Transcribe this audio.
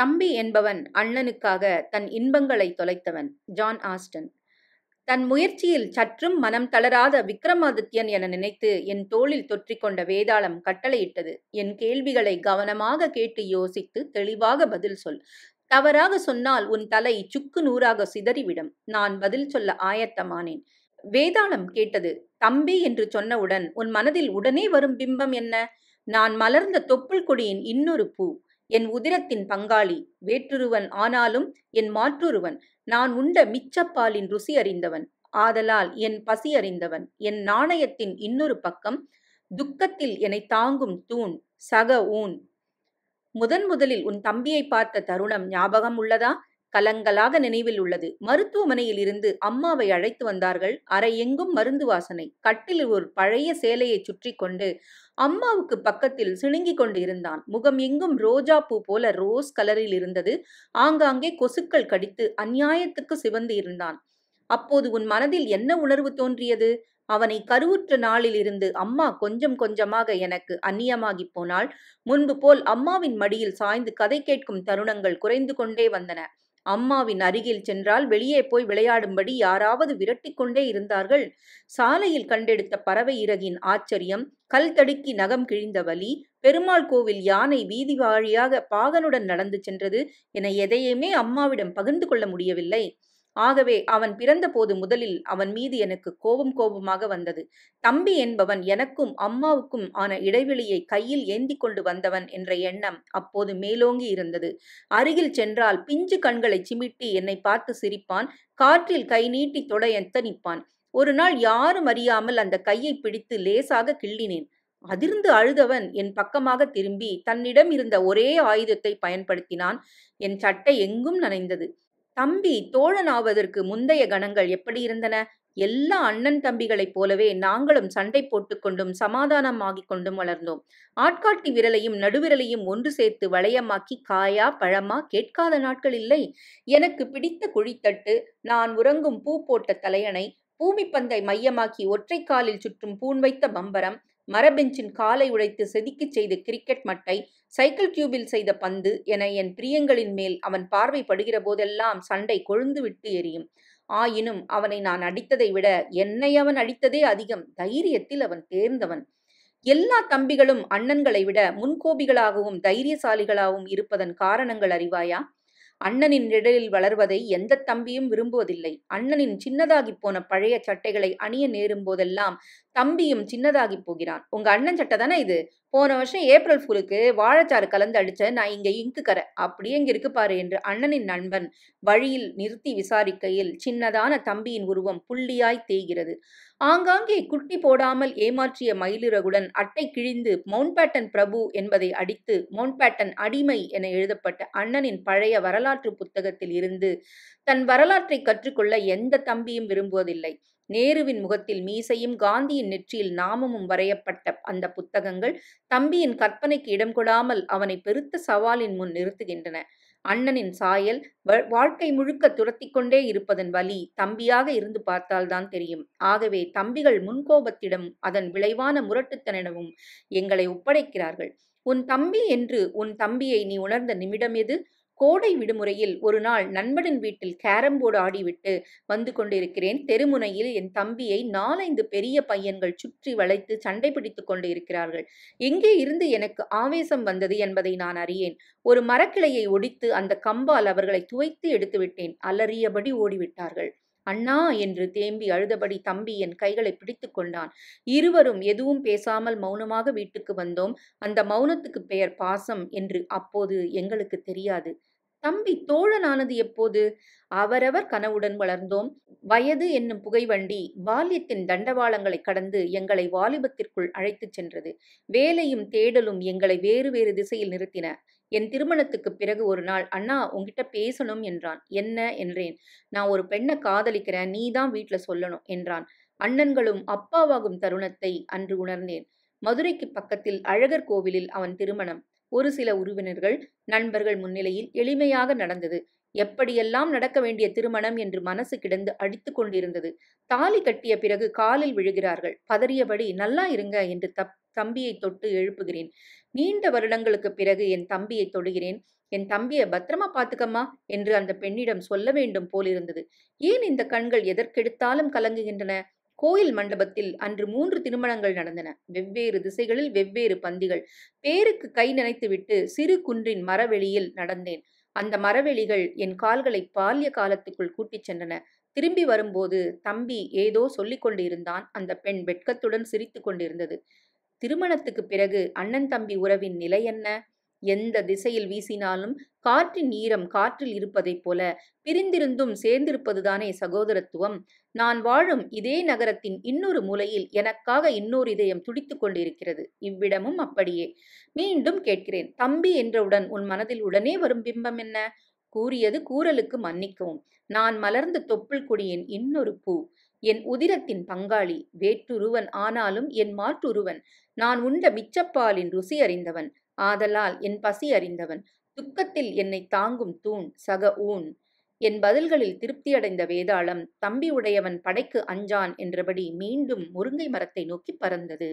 தம்பி என்பவன் அண்ணனுக்காக தன் இன்பங்களை தொலைத்தவன் ஜான் ஆஸ்டன் தன் முயற்சியில் சற்றும் மனம் தளராத விக்ரமாதித்யன் என நினைத்து என் தோளில் தொற்றிக்கொண்ட வேதாளம் கட்டளையிட்டது என் கேள்விகளை கவனமாக கேட்டு யோசித்து தெளிவாக பதில் சொல் தவறாக சொன்னால் உன் தலை சுக்கு நூறாக சிதறிவிடும் நான் பதில் சொல்ல ஆயத்தமானேன் வேதாளம் கேட்டது தம்பி என்று சொன்னவுடன் உன் மனதில் உடனே வரும் பிம்பம் என்ன நான் மலர்ந்த தொப்புள் கொடியின் இன்னொரு பூ என் உதிரத்தின் பங்காளி வேற்றொருவன் ஆனாலும் என் மாற்றொருவன் நான் உண்ட மிச்சப்பாலின் ருசி அறிந்தவன் ஆதலால் என் பசி அறிந்தவன் என் நாணயத்தின் இன்னொரு பக்கம் துக்கத்தில் என்னை தாங்கும் தூண் சக ஊன் முதன் முதலில் உன் தம்பியை பார்த்த தருணம் ஞாபகம் உள்ளதா கலங்கலாக நினைவில் உள்ளது மருத்துவமனையில் இருந்து அம்மாவை அழைத்து வந்தார்கள் எங்கும் மருந்து வாசனை கட்டில் ஒரு பழைய சேலையை சுற்றி கொண்டு அம்மாவுக்கு பக்கத்தில் சிணுங்கி கொண்டு இருந்தான் முகம் எங்கும் ரோஜா பூ போல ரோஸ் கலரில் இருந்தது ஆங்காங்கே கொசுக்கள் கடித்து அந்நியாயத்துக்கு சிவந்து இருந்தான் அப்போது உன் மனதில் என்ன உணர்வு தோன்றியது அவனை கருவுற்ற நாளில் இருந்து அம்மா கொஞ்சம் கொஞ்சமாக எனக்கு அந்நியமாகி போனால் முன்பு போல் அம்மாவின் மடியில் சாய்ந்து கதை கேட்கும் தருணங்கள் குறைந்து கொண்டே வந்தன அம்மாவின் அருகில் சென்றால் வெளியே போய் விளையாடும்படி யாராவது விரட்டிக்கொண்டே இருந்தார்கள் சாலையில் கண்டெடுத்த பறவை இறகின் ஆச்சரியம் கல் தடுக்கி நகம் கிழிந்த வலி பெருமாள் கோவில் யானை வீதி வாழியாக பாகனுடன் நடந்து சென்றது என எதையுமே அம்மாவிடம் பகிர்ந்து கொள்ள முடியவில்லை ஆகவே அவன் பிறந்தபோது முதலில் அவன் மீது எனக்கு கோபம் கோபமாக வந்தது தம்பி என்பவன் எனக்கும் அம்மாவுக்கும் ஆன இடைவெளியை கையில் ஏந்தி கொண்டு வந்தவன் என்ற எண்ணம் அப்போது மேலோங்கி இருந்தது அருகில் சென்றால் பிஞ்சு கண்களை சிமிட்டி என்னை பார்த்து சிரிப்பான் காற்றில் கை நீட்டி தொட நிற்பான் ஒரு நாள் யாரும் அறியாமல் அந்த கையை பிடித்து லேசாக கிள்ளினேன் அதிர்ந்து அழுதவன் என் பக்கமாக திரும்பி தன்னிடம் இருந்த ஒரே ஆயுதத்தை பயன்படுத்தினான் என் சட்டை எங்கும் நனைந்தது தம்பி தோழனாவதற்கு முந்தைய கணங்கள் எப்படி இருந்தன எல்லா அண்ணன் தம்பிகளைப் போலவே நாங்களும் சண்டை போட்டுக்கொண்டும் சமாதானம் ஆகிக் கொண்டும் வளர்ந்தோம் ஆட்காட்டி விரலையும் நடுவிரலையும் ஒன்று சேர்த்து வளையமாக்கி காயா பழமா கேட்காத நாட்கள் இல்லை எனக்கு பிடித்த குழித்தட்டு நான் உறங்கும் பூ போட்ட தலையணை பூமி பந்தை மையமாக்கி ஒற்றை காலில் சுற்றும் பூன் வைத்த பம்பரம் மரபெஞ்சின் காலை உழைத்து செதுக்கிச் செய்த கிரிக்கெட் மட்டை சைக்கிள் டியூபில் செய்த பந்து என என் பிரியங்களின் மேல் அவன் பார்வை படுகிற போதெல்லாம் சண்டை கொழுந்து விட்டு எரியும் ஆயினும் அவனை நான் அடித்ததை விட என்னை அவன் அடித்ததே அதிகம் தைரியத்தில் அவன் தேர்ந்தவன் எல்லா தம்பிகளும் அண்ணன்களை விட முன்கோபிகளாகவும் தைரியசாலிகளாகவும் இருப்பதன் காரணங்கள் அறிவாயா அண்ணனின் நிழலில் வளர்வதை எந்த தம்பியும் விரும்புவதில்லை அண்ணனின் சின்னதாகி போன பழைய சட்டைகளை அணிய நேரும் போதெல்லாம் தம்பியும் சின்னதாகி போகிறான் உங்க அண்ணன் சட்டை தானே இது போன வருஷம் ஏப்ரல் ஃபூலுக்கு வாழைச்சாறு கலந்து அடிச்ச நான் இங்க இங்கு கர அப்படியே இங்க இருக்கு பாரு என்று அண்ணனின் நண்பன் வழியில் நிறுத்தி விசாரிக்கையில் சின்னதான தம்பியின் உருவம் புள்ளியாய் தேய்கிறது ஆங்காங்கே குட்டி போடாமல் ஏமாற்றிய மயிலிறகுடன் அட்டை கிழிந்து மவுண்ட்பேட்டன் பிரபு என்பதை அடித்து மவுண்ட்பேட்டன் அடிமை என எழுதப்பட்ட அண்ணனின் பழைய வரலாற்று புத்தகத்தில் இருந்து தன் வரலாற்றை கற்றுக்கொள்ள எந்த தம்பியும் விரும்புவதில்லை நேருவின் முகத்தில் மீசையும் காந்தியின் நெற்றியில் நாமமும் வரையப்பட்ட அந்த புத்தகங்கள் தம்பியின் கற்பனைக்கு இடம் கொடாமல் அவனை பெருத்த சவாலின் முன் நிறுத்துகின்றன அண்ணனின் சாயல் வாழ்க்கை முழுக்க துரத்தி கொண்டே இருப்பதன் வலி தம்பியாக இருந்து பார்த்தால்தான் தெரியும் ஆகவே தம்பிகள் முன்கோபத்திடம் அதன் விளைவான முரட்டுத்தனிடமும் எங்களை ஒப்படைக்கிறார்கள் உன் தம்பி என்று உன் தம்பியை நீ உணர்ந்த நிமிடம் எது கோடை விடுமுறையில் ஒரு நாள் நண்பனின் வீட்டில் கேரம் போர்டு ஆடிவிட்டு வந்து கொண்டிருக்கிறேன் தெருமுனையில் என் தம்பியை நாலைந்து பெரிய பையன்கள் சுற்றி வளைத்து சண்டை பிடித்து கொண்டு இருக்கிறார்கள் எங்கே இருந்து எனக்கு ஆவேசம் வந்தது என்பதை நான் அறியேன் ஒரு மரக்கிளையை ஒடித்து அந்த கம்பால் அவர்களை துவைத்து எடுத்துவிட்டேன் அலறியபடி ஓடிவிட்டார்கள் அண்ணா என்று தேம்பி அழுதபடி தம்பி என் கைகளை பிடித்து கொண்டான் இருவரும் எதுவும் பேசாமல் மௌனமாக வீட்டுக்கு வந்தோம் அந்த மௌனத்துக்கு பெயர் பாசம் என்று அப்போது எங்களுக்கு தெரியாது தம்பி தோழனானது எப்போது அவரவர் கனவுடன் வளர்ந்தோம் வயது என்னும் புகைவண்டி பால்யத்தின் தண்டவாளங்களை கடந்து எங்களை வாலிபத்திற்குள் அழைத்துச் சென்றது வேலையும் தேடலும் எங்களை வேறு வேறு திசையில் நிறுத்தின என் திருமணத்துக்கு பிறகு ஒரு நாள் அண்ணா உங்ககிட்ட பேசணும் என்றான் என்ன என்றேன் நான் ஒரு பெண்ணை காதலிக்கிறேன் நீதான் வீட்டுல வீட்டில் சொல்லணும் என்றான் அண்ணன்களும் அப்பாவாகும் தருணத்தை அன்று உணர்ந்தேன் மதுரைக்கு பக்கத்தில் அழகர் கோவிலில் அவன் திருமணம் ஒரு சில உறவினர்கள் நண்பர்கள் முன்னிலையில் எளிமையாக நடந்தது எப்படியெல்லாம் நடக்க வேண்டிய திருமணம் என்று மனசு கிடந்து அடித்து கொண்டிருந்தது தாலி கட்டிய பிறகு காலில் விழுகிறார்கள் பதறியபடி நல்லா இருங்க என்று தப் தம்பியை தொட்டு எழுப்புகிறேன் நீண்ட வருடங்களுக்கு பிறகு என் தம்பியை தொடுகிறேன் என் தம்பியை பத்திரமா பாத்துக்கம்மா என்று அந்த பெண்ணிடம் சொல்ல வேண்டும் போலிருந்தது ஏன் இந்த கண்கள் எதற்கெடுத்தாலும் கலங்குகின்றன கோயில் மண்டபத்தில் அன்று மூன்று திருமணங்கள் நடந்தன வெவ்வேறு திசைகளில் வெவ்வேறு பந்திகள் பேருக்கு கை நினைத்துவிட்டு சிறு குன்றின் மரவெளியில் நடந்தேன் அந்த மரவெளிகள் என் கால்களை பால்ய காலத்துக்குள் கூட்டிச் சென்றன திரும்பி வரும்போது தம்பி ஏதோ சொல்லிக் கொண்டிருந்தான் அந்த பெண் வெட்கத்துடன் சிரித்து கொண்டிருந்தது திருமணத்துக்கு பிறகு அண்ணன் தம்பி உறவின் நிலை என்ன எந்த திசையில் வீசினாலும் காற்றின் ஈரம் காற்றில் இருப்பதைப் போல பிரிந்திருந்தும் சேர்ந்திருப்பதுதானே சகோதரத்துவம் நான் வாழும் இதே நகரத்தின் இன்னொரு மூலையில் எனக்காக இன்னொரு இதயம் துடித்து கொண்டிருக்கிறது இவ்விடமும் அப்படியே மீண்டும் கேட்கிறேன் தம்பி என்றவுடன் உன் மனதில் உடனே வரும் பிம்பம் என்ன கூறியது கூறலுக்கு மன்னிக்கவும் நான் மலர்ந்த தொப்புள் கொடியின் இன்னொரு பூ என் உதிரத்தின் பங்காளி வேற்றுருவன் ஆனாலும் என் மாற்றுருவன் நான் உண்ட மிச்சப்பாலின் ருசி அறிந்தவன் ஆதலால் என் பசி அறிந்தவன் துக்கத்தில் என்னை தாங்கும் தூண் சக ஊன் என் பதில்களில் திருப்தியடைந்த வேதாளம் தம்பி உடையவன் படைக்கு அஞ்சான் என்றபடி மீண்டும் முருங்கை மரத்தை நோக்கி பறந்தது